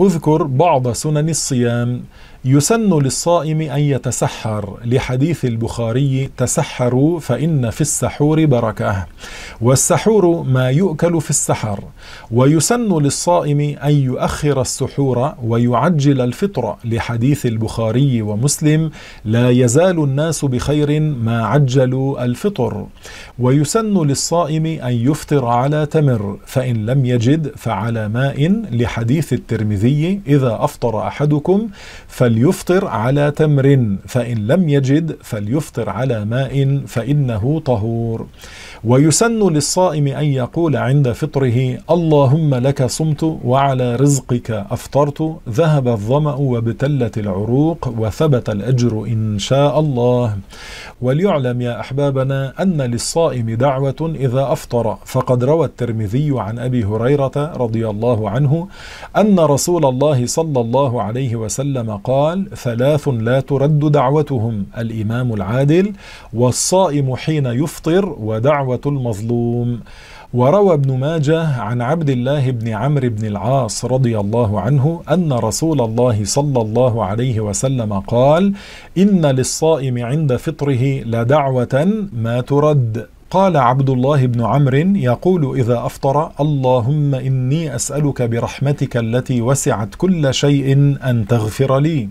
اذكر بعض سنن الصيام يسن للصائم أن يتسحر لحديث البخاري تسحروا فإن في السحور بركة والسحور ما يؤكل في السحر ويسن للصائم أن يؤخر السحور ويعجل الفطر لحديث البخاري ومسلم لا يزال الناس بخير ما عجلوا الفطر ويسن للصائم أن يفطر على تمر فإن لم يجد فعلى ماء لحديث الترمذي الترمذي إذا أفطر أحدكم فليفطر على تمر فإن لم يجد فليفطر على ماء فإنه طهور ويسن للصائم أن يقول عند فطره اللهم لك صمت وعلى رزقك أفطرت ذهب الظمأ وابتلت العروق وثبت الأجر إن شاء الله وليعلم يا أحبابنا أن للصائم دعوة إذا أفطر فقد روى الترمذي عن أبي هريرة رضي الله عنه أن رسول رسول الله صلى الله عليه وسلم قال ثلاث لا ترد دعوتهم الإمام العادل والصائم حين يفطر ودعوة المظلوم وروى ابن ماجه عن عبد الله بن عمرو بن العاص رضي الله عنه ان رسول الله صلى الله عليه وسلم قال ان للصائم عند فطره لدعوه ما ترد قال عبد الله بن عمرو يقول إذا أفطر اللهم إني أسألك برحمتك التي وسعت كل شيء أن تغفر لي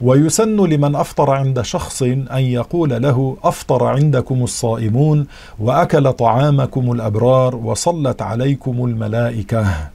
ويسن لمن أفطر عند شخص أن يقول له أفطر عندكم الصائمون وأكل طعامكم الأبرار وصلت عليكم الملائكة